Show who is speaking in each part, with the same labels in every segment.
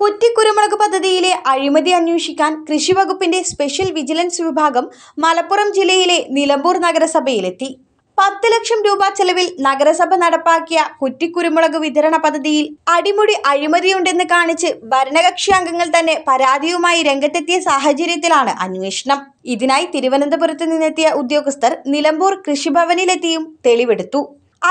Speaker 1: കുറ്റിക്കുരുമുളക് പദ്ധതിയിലെ അഴിമതി അന്വേഷിക്കാൻ കൃഷിവകുപ്പിന്റെ സ്പെഷ്യൽ വിജിലൻസ് വിഭാഗം മലപ്പുറം ജില്ലയിലെ നിലമ്പൂർ നഗരസഭയിലെത്തി പത്ത് ലക്ഷം രൂപ ചെലവിൽ നഗരസഭ നടപ്പാക്കിയ കുറ്റിക്കുരുമുളക് വിതരണ പദ്ധതിയിൽ അടിമുടി അഴിമതിയുണ്ടെന്ന് കാണിച്ച് ഭരണകക്ഷി അംഗങ്ങൾ തന്നെ പരാതിയുമായി രംഗത്തെത്തിയ സാഹചര്യത്തിലാണ് അന്വേഷണം ഇതിനായി തിരുവനന്തപുരത്ത് നിന്നെത്തിയ ഉദ്യോഗസ്ഥർ നിലമ്പൂർ കൃഷിഭവനിലെത്തിയും തെളിവെടുത്തു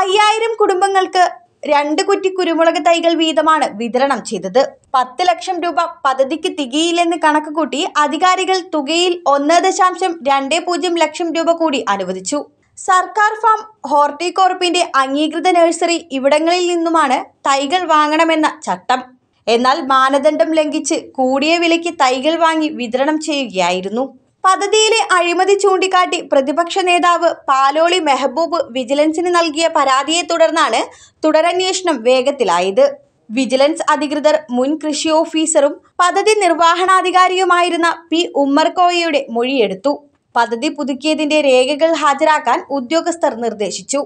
Speaker 1: അയ്യായിരം കുടുംബങ്ങൾക്ക് രണ്ട് കുറ്റി കുരുമുളക് തൈകൾ വീതമാണ് വിതരണം ചെയ്തത് പത്ത് ലക്ഷം രൂപ പദ്ധതിക്ക് തികയില്ലെന്ന് കണക്ക് കൂട്ടി അധികാരികൾ തുകയിൽ ഒന്ന് ദശാംശം രണ്ട് പൂജ്യം ലക്ഷം രൂപ കൂടി അനുവദിച്ചു സർക്കാർ ഫാം ഹോർട്ടികോർപ്പിന്റെ അംഗീകൃത നഴ്സറി ഇവിടങ്ങളിൽ നിന്നുമാണ് തൈകൾ വാങ്ങണമെന്ന ചട്ടം എന്നാൽ മാനദണ്ഡം ലംഘിച്ച് കൂടിയ വിലയ്ക്ക് തൈകൾ വാങ്ങി വിതരണം ചെയ്യുകയായിരുന്നു പദ്ധതിയിലെ അഴിമതി ചൂണ്ടിക്കാട്ടി പ്രതിപക്ഷ നേതാവ് പാലോളി മെഹബൂബ് വിജിലൻസിന് നൽകിയ പരാതിയെ തുടർന്നാണ് തുടരന്വേഷണം വേഗത്തിലായത് വിജിലൻസ് അധികൃതർ മുൻ കൃഷി ഓഫീസറും പദ്ധതി നിർവഹണാധികാരിയുമായിരുന്ന പി ഉമ്മർകോയയുടെ മൊഴിയെടുത്തു പദ്ധതി പുതുക്കിയതിന്റെ രേഖകൾ ഹാജരാക്കാൻ ഉദ്യോഗസ്ഥർ നിർദ്ദേശിച്ചു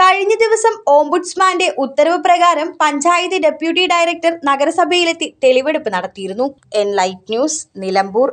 Speaker 1: കഴിഞ്ഞ ദിവസം ഓംബുഡ്സ്മാന്റെ ഉത്തരവ് പ്രകാരം പഞ്ചായത്ത് ഡെപ്യൂട്ടി ഡയറക്ടർ നഗരസഭയിലെത്തി തെളിവെടുപ്പ് നടത്തിയിരുന്നു എൻ ലൈറ്റ് ന്യൂസ് നിലമ്പൂർ